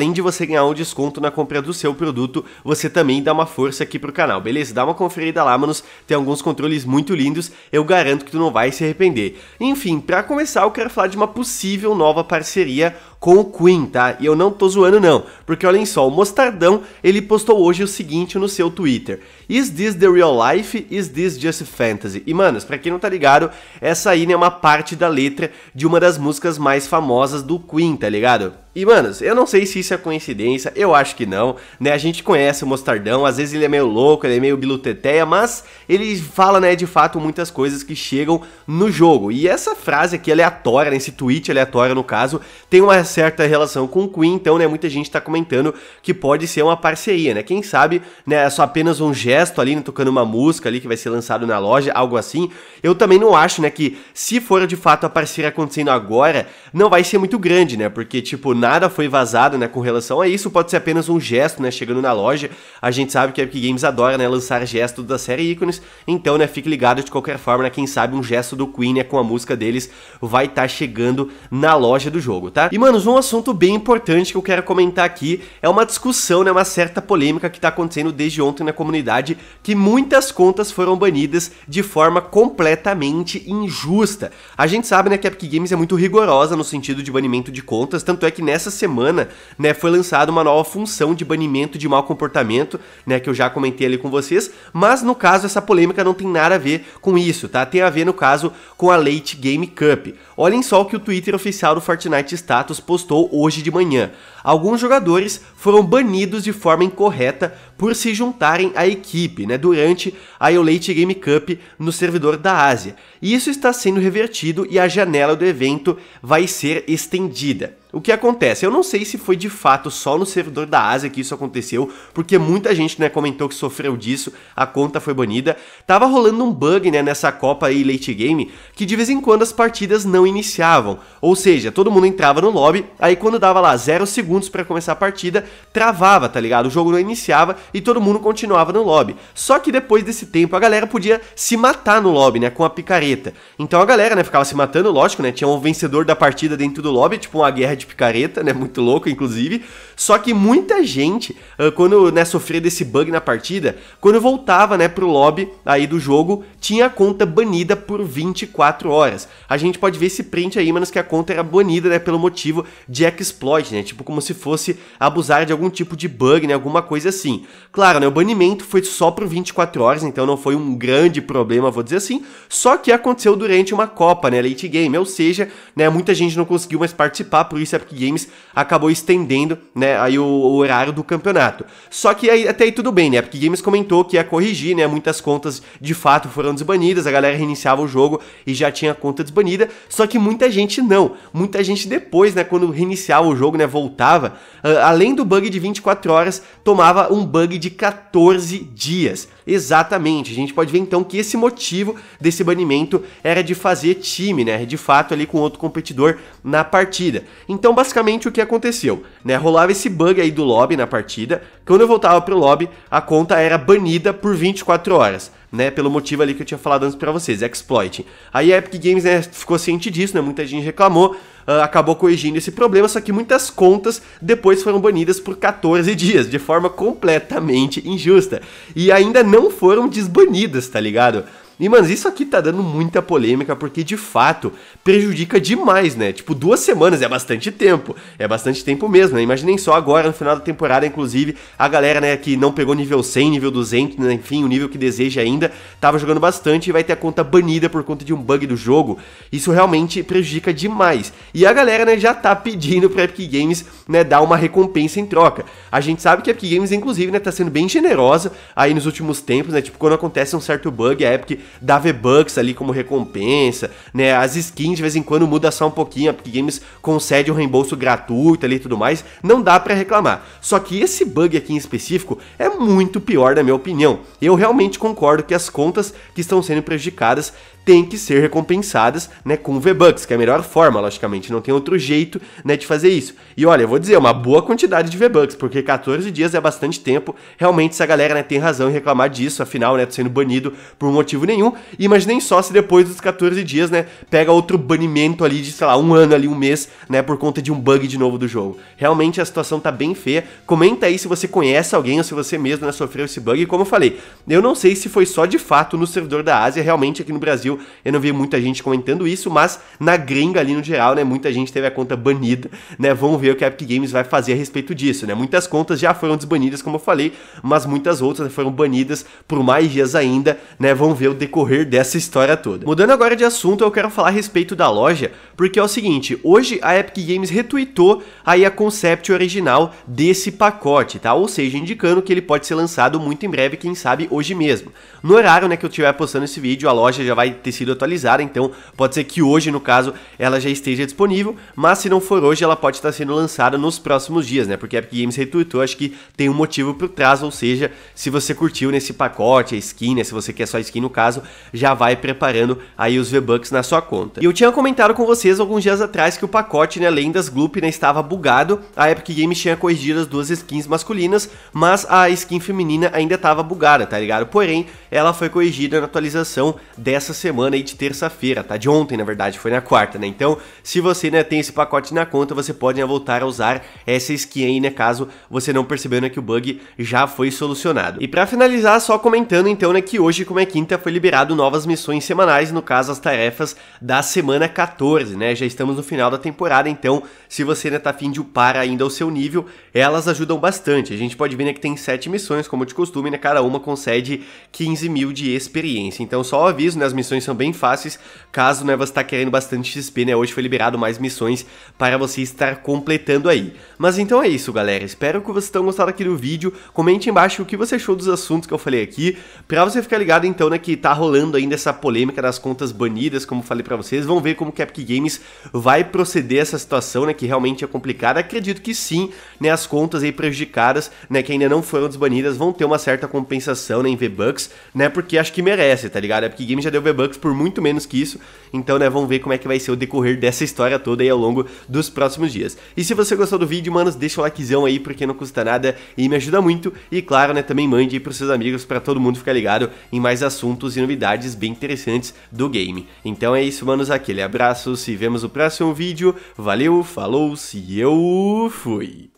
além de você ganhar um desconto na compra do seu produto, você também dá uma força aqui pro canal, beleza? Dá uma conferida lá, manos, tem alguns controles muito lindos, eu garanto que tu não vai se arrepender. Enfim, para começar eu quero falar de uma possível nova parceria com o Queen, tá? E eu não tô zoando não, porque olhem só, o Mostardão, ele postou hoje o seguinte no seu Twitter. Is this the real life? Is this just fantasy? E manos, pra quem não tá ligado, essa aí né, é uma parte da letra de uma das músicas mais famosas do Queen, tá ligado? E manos, eu não sei se isso é coincidência, eu acho que não, né? A gente conhece o Mostardão, às vezes ele é meio louco, ele é meio biluteteia, mas ele fala, né, de fato muitas coisas que chegam no jogo. E essa frase aqui aleatória, nesse né, tweet aleatório no caso, tem uma certa relação com o Queen, então, né, muita gente tá comentando que pode ser uma parceria, né? Quem sabe, né, é só apenas um gesto ali, né, tocando uma música ali que vai ser lançado na loja, algo assim. Eu também não acho, né, que se for de fato a parceria acontecendo agora, não vai ser muito grande, né? Porque tipo, nada foi vazado, né, com relação a isso, pode ser apenas um gesto, né, chegando na loja. A gente sabe que a Epic Games adora, né, lançar gestos da série ícones. Então, né, fique ligado de qualquer forma, né, quem sabe um gesto do Queen né, com a música deles vai estar tá chegando na loja do jogo, tá? E mano, menos um assunto bem importante que eu quero comentar aqui é uma discussão, né, uma certa polêmica que está acontecendo desde ontem na comunidade, que muitas contas foram banidas de forma completamente injusta. A gente sabe, né, que a Epic Games é muito rigorosa no sentido de banimento de contas, tanto é que nessa semana, né, foi lançada uma nova função de banimento de mau comportamento, né, que eu já comentei ali com vocês, mas no caso essa polêmica não tem nada a ver com isso, tá? Tem a ver no caso com a Late Game Cup. Olhem só o que o Twitter oficial do Fortnite Status postou hoje de manhã. Alguns jogadores foram banidos de forma incorreta por se juntarem à equipe né, durante a Elite Game Cup no servidor da Ásia. isso está sendo revertido e a janela do evento vai ser estendida. O que acontece? Eu não sei se foi de fato só no servidor da Ásia que isso aconteceu, porque muita gente né, comentou que sofreu disso, a conta foi banida. Tava rolando um bug né, nessa Copa e late game que de vez em quando as partidas não iniciavam. Ou seja, todo mundo entrava no lobby, aí quando dava lá 0 segundos para começar a partida, travava, tá ligado? O jogo não iniciava e todo mundo continuava no lobby. Só que depois desse tempo a galera podia se matar no lobby, né, com a picareta. Então a galera, né, ficava se matando, lógico, né? Tinha um vencedor da partida dentro do lobby, tipo uma guerra de picareta, né? Muito louco, inclusive. Só que muita gente, ah, quando né, sofria desse bug na partida, quando voltava né, pro lobby aí do jogo, tinha a conta banida por 24 horas. A gente pode ver esse print aí, mas que a conta era banida né, pelo motivo de exploit, né? Tipo, como se fosse abusar de algum tipo de bug, né? Alguma coisa assim. Claro, né? O banimento foi só por 24 horas, então não foi um grande problema, vou dizer assim. Só que aconteceu durante uma Copa, né? Late Game, ou seja, né? Muita gente não conseguiu mais participar, por isso Swiss Epic Games acabou estendendo, né, aí o, o horário do campeonato. Só que aí, até aí tudo bem, né? A Epic Games comentou que ia corrigir, né? Muitas contas de fato foram desbanidas, a galera reiniciava o jogo e já tinha a conta desbanida, só que muita gente não. Muita gente depois, né, quando reiniciava o jogo, né, voltava, ah, além do bug de 24 horas, tomava um bug de 14 dias. Exatamente, a gente pode ver então que esse motivo desse banimento era de fazer time, né? De fato ali com outro competidor na partida. Então, então, basicamente, o que aconteceu? Né? Rolava esse bug aí do lobby na partida. Quando eu voltava pro lobby, a conta era banida por 24 horas. Né, pelo motivo ali que eu tinha falado antes para vocês, exploit. Aí a Epic Games né, ficou ciente disso, né, muita gente reclamou, uh, acabou corrigindo esse problema, só que muitas contas depois foram banidas por 14 dias, de forma completamente injusta. E ainda não foram desbanidas, tá ligado? E, mano, isso aqui tá dando muita polêmica, porque de fato prejudica demais, né? Tipo, duas semanas é bastante tempo. É bastante tempo mesmo, né? Imaginem só agora, no final da temporada, inclusive, a galera, né, que não pegou nível 100, nível 200, né, enfim, o nível que deseja ainda, tava jogando bastante e vai ter a conta banida por conta de um bug do jogo. Isso realmente prejudica demais. E a galera, né, já tá pedindo pra Epic Games né, dar uma recompensa em troca. A gente sabe que a Epic Games, inclusive, né, tá sendo bem generosa aí nos últimos tempos, né? Tipo, quando acontece um certo bug, a Epic dá V-Bucks ali como recompensa, né? As skins de vez em quando muda só um pouquinho, a Epic Games concede um reembolso gratuito ali e tudo mais, não dá para reclamar. Só que esse bug aqui em específico é muito pior, na minha opinião. Eu realmente concordo que as contas que estão sendo prejudicadas têm que ser recompensadas né, com V-Bucks, que é a melhor forma, logicamente, não tem outro jeito né, de fazer isso. E olha, eu vou dizer, uma boa quantidade de V-Bucks, porque 14 dias é bastante tempo, realmente essa galera né, tem razão em reclamar disso, afinal, né, tô sendo banido por motivo nenhum, e imaginem só se depois dos 14 dias, né, pega outro banimento ali de, sei lá, um ano ali, um mês, né, por conta de um bug de novo do jogo. Realmente a situação tá bem feia, comenta aí se você conhece alguém ou se você mesmo né, sofreu esse bug, e como eu falei, eu não sei se foi só de fato no servidor da Ásia, realmente aqui no Brasil eu não vi muita gente comentando isso, mas na gringa ali no geral, né, muita gente teve a conta banida, né, vamos ver o que a Epic Games vai fazer a respeito disso, né, muitas contas já foram desbanidas, como eu falei, mas muitas outras foram banidas por mais dias ainda, né, vamos ver o decorrer dessa história toda. Mudando agora de assunto, eu quero falar a respeito da loja, porque é o seguinte, hoje a Epic Games retweetou aí a concept original desse pacote, tá, ou seja, indicando que ele pode ser lançado muito em breve, quem sabe hoje mesmo. No horário, né, que eu estiver postando esse vídeo, a loja já vai ter sido atualizada, então pode ser que hoje, no caso, ela já esteja disponível, mas se não for hoje, ela pode estar sendo lançada nos próximos dias, né? Porque a Epic Games retweetou, acho que tem um motivo por trás, ou seja, se você curtiu nesse pacote, a skin, né? Se você quer só skin no caso, já vai preparando aí os V-Bucks na sua conta. E eu tinha comentado com vocês alguns dias atrás que o pacote, né, Lendas Gloop, né, estava bugado, a Epic Games tinha corrigido as duas skins masculinas, mas a skin feminina ainda estava bugada, tá ligado? Porém, ela foi corrigida na atualização dessa semana semana aí de terça-feira, tá? De ontem, na verdade, foi na quarta, né? Então, se você né, tem esse pacote na conta, você pode né, voltar a usar essa skin aí, né? Caso você não percebeu né, que o bug já foi solucionado. E para finalizar, só comentando então né, que hoje, como é quinta, foi liberado novas missões semanais, no caso as tarefas da semana 14, né? Já estamos no final da temporada, então se você né, tá afim de upar ainda o seu nível, elas ajudam bastante. A gente pode ver né, que tem sete missões, como de costume, né? Cada uma concede 15 mil de experiência. Então só aviso, né? As missões missões são bem fáceis, caso né, você está querendo bastante XP, né? Hoje foi liberado mais missões para você estar completando aí. Mas então é isso, galera. Espero que vocês tenham gostado aqui do vídeo. Comente embaixo o que você achou dos assuntos que eu falei aqui, para você ficar ligado então, né, que tá rolando ainda essa polêmica das contas banidas, como falei para vocês. Vamos ver como que a Epic Games vai proceder essa situação, né, que realmente é complicada. Acredito que sim, né, as contas aí prejudicadas, né, que ainda não foram desbanidas, vão ter uma certa compensação, né, em V-Bucks, né, porque acho que merece, tá ligado? A Epic Games já deu V-Bucks Bucks por muito menos que isso. Então, né, vamos ver como é que vai ser o decorrer dessa história toda aí ao longo dos próximos dias. E se você gostou do vídeo, manos, deixa o likezão aí porque não custa nada e me ajuda muito. E claro, né, também mande aí pros seus amigos para todo mundo ficar ligado em mais assuntos e novidades bem interessantes do game. Então é isso, manos, aquele abraço, se vemos no próximo vídeo. Valeu, falou, se eu fui.